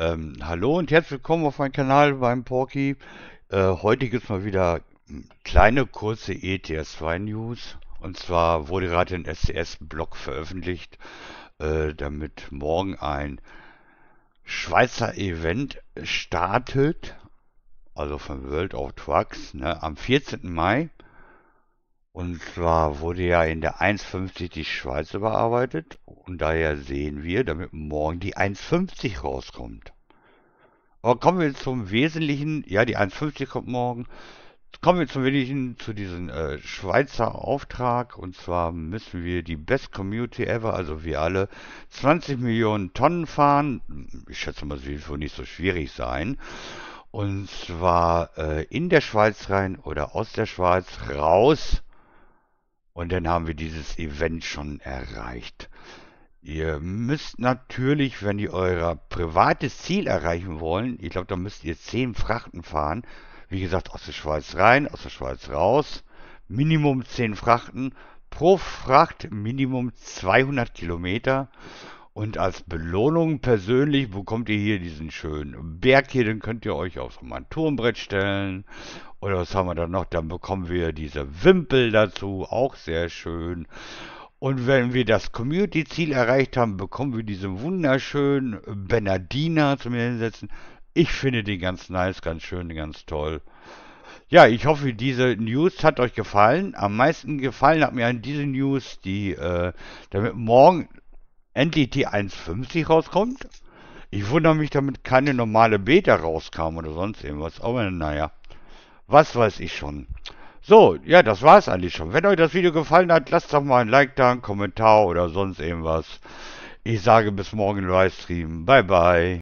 Ähm, hallo und herzlich willkommen auf meinem Kanal beim Porky. Äh, heute gibt es mal wieder kleine kurze ETS2 News. Und zwar wurde gerade ein SCS-Blog veröffentlicht, äh, damit morgen ein Schweizer Event startet, also von World of Trucks, ne, am 14. Mai. Und zwar wurde ja in der 1.50 die Schweiz überarbeitet und daher sehen wir, damit morgen die 1.50 rauskommt. Aber kommen wir zum Wesentlichen, ja die 1.50 kommt morgen, kommen wir zum Wesentlichen zu diesem äh, Schweizer Auftrag und zwar müssen wir die Best Community Ever, also wir alle, 20 Millionen Tonnen fahren. Ich schätze mal, es wird wohl nicht so schwierig sein. Und zwar äh, in der Schweiz rein oder aus der Schweiz raus und dann haben wir dieses Event schon erreicht. Ihr müsst natürlich, wenn ihr euer privates Ziel erreichen wollen, ich glaube, da müsst ihr 10 Frachten fahren. Wie gesagt, aus der Schweiz rein, aus der Schweiz raus. Minimum 10 Frachten. Pro Fracht Minimum 200 Kilometer. Und als Belohnung persönlich bekommt ihr hier diesen schönen Berg hier. Den könnt ihr euch auf so ein Turmbrett stellen. Oder was haben wir da noch? Dann bekommen wir diese Wimpel dazu. Auch sehr schön. Und wenn wir das Community-Ziel erreicht haben, bekommen wir diesen wunderschönen Bernardiner zum Hinsetzen. Ich finde den ganz nice, ganz schön, ganz toll. Ja, ich hoffe, diese News hat euch gefallen. Am meisten gefallen hat mir an diese News, die äh, damit morgen NTT 1.50 rauskommt. Ich wundere mich, damit keine normale Beta rauskam oder sonst irgendwas. Aber naja, was weiß ich schon. So, ja, das war es eigentlich schon. Wenn euch das Video gefallen hat, lasst doch mal ein Like da, einen Kommentar oder sonst irgendwas. Ich sage bis morgen im Livestream. Bye, bye.